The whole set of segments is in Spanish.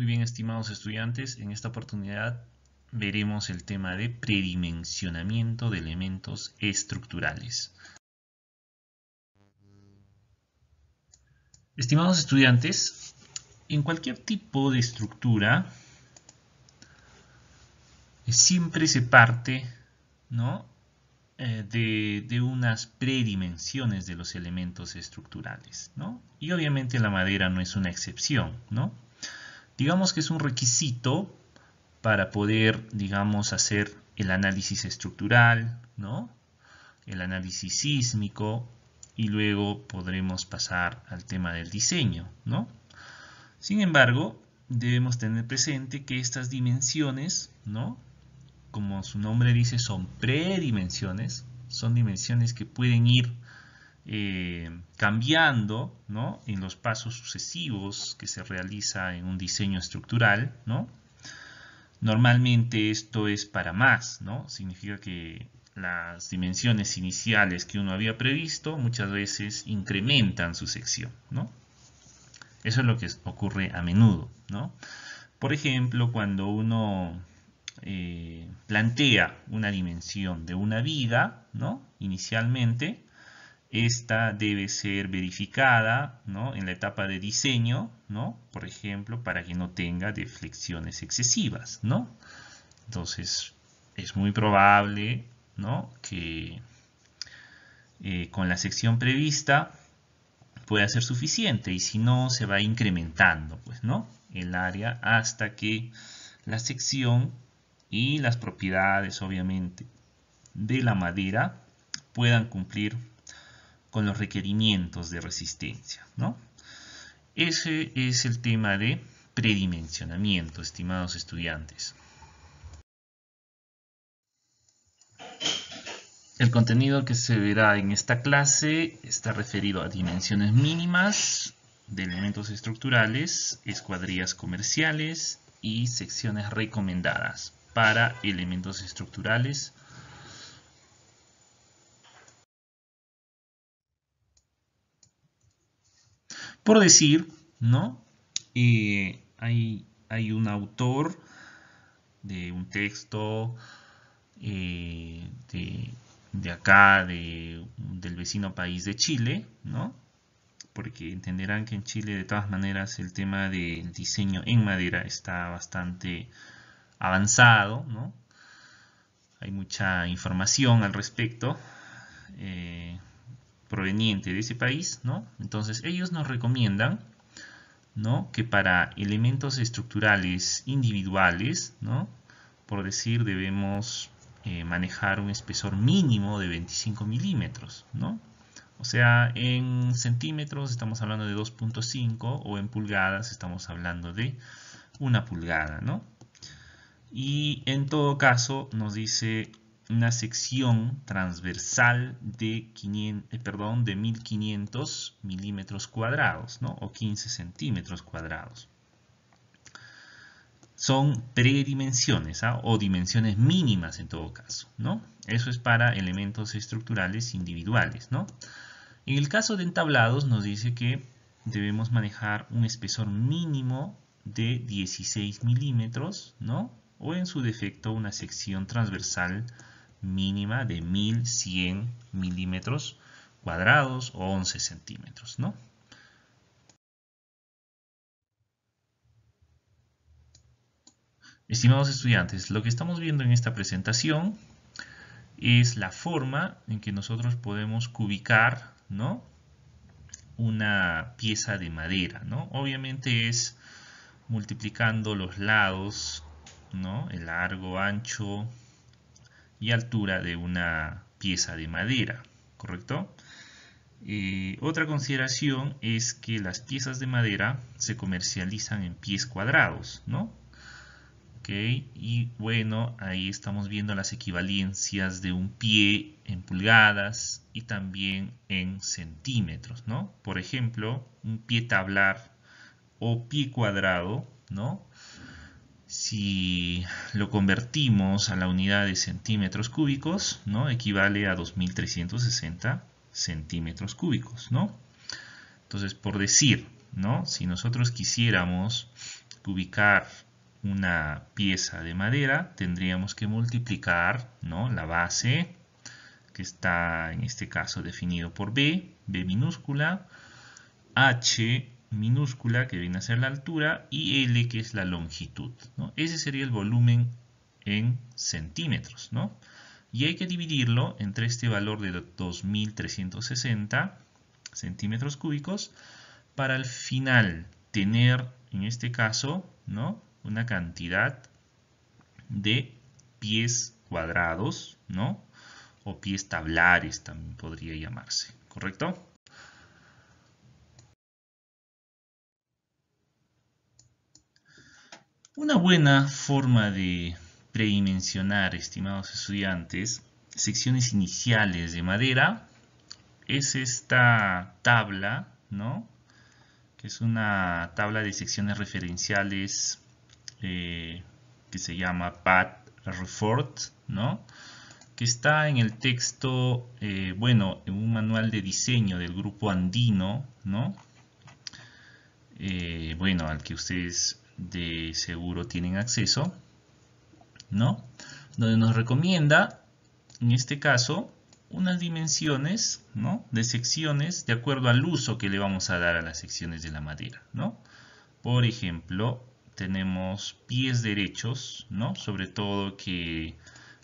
Muy bien, estimados estudiantes, en esta oportunidad veremos el tema de predimensionamiento de elementos estructurales. Estimados estudiantes, en cualquier tipo de estructura eh, siempre se parte ¿no? Eh, de, de, unas predimensiones de los elementos estructurales. ¿no? Y obviamente la madera no es una excepción. ¿no? Digamos que es un requisito para poder, digamos, hacer el análisis estructural, ¿no? el análisis sísmico y luego podremos pasar al tema del diseño. ¿no? Sin embargo, debemos tener presente que estas dimensiones, ¿no? como su nombre dice, son predimensiones, son dimensiones que pueden ir eh, cambiando ¿no? en los pasos sucesivos que se realiza en un diseño estructural. ¿no? Normalmente esto es para más, ¿no? significa que las dimensiones iniciales que uno había previsto muchas veces incrementan su sección. ¿no? Eso es lo que ocurre a menudo. ¿no? Por ejemplo, cuando uno eh, plantea una dimensión de una viga, ¿no? inicialmente, esta debe ser verificada ¿no? en la etapa de diseño, ¿no? por ejemplo, para que no tenga deflexiones excesivas. ¿no? Entonces, es muy probable ¿no? que eh, con la sección prevista pueda ser suficiente y si no, se va incrementando pues, ¿no? el área hasta que la sección y las propiedades, obviamente, de la madera puedan cumplir con los requerimientos de resistencia. ¿no? Ese es el tema de predimensionamiento, estimados estudiantes. El contenido que se verá en esta clase está referido a dimensiones mínimas de elementos estructurales, escuadrillas comerciales y secciones recomendadas para elementos estructurales por decir, ¿no? Eh, hay, un autor de un texto eh, de, acá, de, del vecino país de Chile, ¿no? Porque entenderán que en Chile, de todas maneras, el tema del diseño en madera está bastante avanzado, Hay mucha información al respecto. Eh, proveniente de ese país, ¿no? Entonces ellos nos recomiendan, ¿no? Que para elementos estructurales individuales, ¿no? Por decir, debemos eh, manejar un espesor mínimo de 25 milímetros, ¿no? O sea, en centímetros estamos hablando de 2.5 o en pulgadas estamos hablando de una pulgada, ¿no? Y en todo caso nos dice una sección transversal de, 1500 eh, milímetros cuadrados ¿no? o 15 centímetros cuadrados. Son predimensiones ¿ah? o dimensiones mínimas en todo caso. ¿no? Eso es para elementos estructurales individuales. ¿no? En el caso de entablados nos dice que debemos manejar un espesor mínimo de 16 milímetros ¿no? o en su defecto una sección transversal mínima de 1100 milímetros cuadrados o 11 centímetros, ¿no? Estimados estudiantes, lo que estamos viendo en esta presentación es la forma en que nosotros podemos cubicar, ¿no? Una pieza de madera, ¿no? Obviamente es multiplicando los lados, ¿no? El largo, ancho, y altura de una pieza de madera, ¿correcto? Eh, otra consideración es que las piezas de madera se comercializan en pies cuadrados, ¿no? Ok, Y bueno, ahí estamos viendo las equivalencias de un pie en pulgadas y también en centímetros, ¿no? Por ejemplo, un pie tablar o pie cuadrado, ¿no? si lo convertimos a la unidad de centímetros cúbicos, ¿no? Equivale a 2360 centímetros cúbicos, ¿no? Entonces, por decir, ¿no? Si nosotros quisiéramos ubicar una pieza de madera, tendríamos que multiplicar, ¿no? La base, que está en este caso definido por B, B minúscula, H minúscula que viene a ser la altura y L que es la longitud. ¿no? Ese sería el volumen en centímetros. ¿no? Y hay que dividirlo entre este valor de 2360 centímetros cúbicos para al final tener en este caso ¿no? una cantidad de pies cuadrados ¿no? o pies tablares también podría llamarse. ¿Correcto? Una buena forma de predimensionar, estimados estudiantes, secciones iniciales de madera es esta tabla, ¿no? Que es una tabla de secciones referenciales eh, que se llama Pat Refort, ¿no? Que está en el texto, eh, bueno, en un manual de diseño del grupo andino, ¿no? Eh, bueno, al que ustedes de seguro tienen acceso, ¿no? Donde nos recomienda, en este caso, unas dimensiones, ¿no? De secciones de acuerdo al uso que le vamos a dar a las secciones de la madera, ¿no? Por ejemplo, tenemos pies derechos, ¿no? Sobre todo que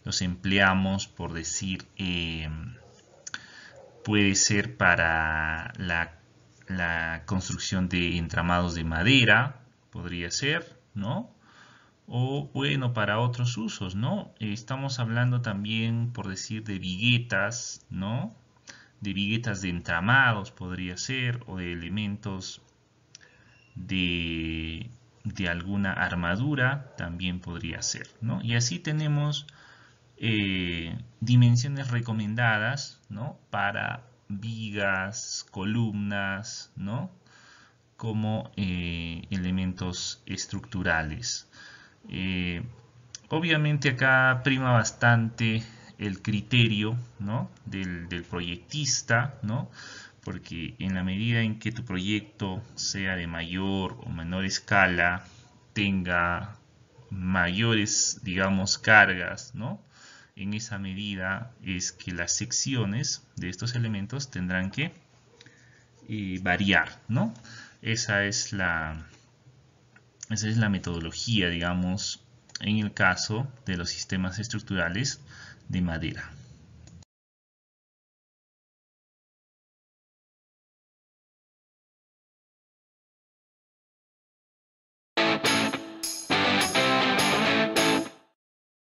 los empleamos, por decir, em, puede ser para la, la, construcción de entramados de madera, podría ser, ¿no? O bueno, para otros usos, ¿no? Estamos hablando también, por decir, de viguetas, ¿no? De viguetas de entramados podría ser, o de elementos de, alguna armadura también podría ser, ¿no? Y así tenemos eh, dimensiones recomendadas, ¿no? Para vigas, columnas, ¿no? como eh, elementos estructurales. Eh, obviamente acá prima bastante el criterio del, proyectista, ¿no? porque en la medida en que tu proyecto sea de mayor o menor escala, tenga mayores, digamos, cargas, ¿no? En esa medida es que las secciones de estos elementos tendrán que eh, variar, ¿no? Esa es la, es la metodología, digamos, en el caso de los sistemas estructurales de madera.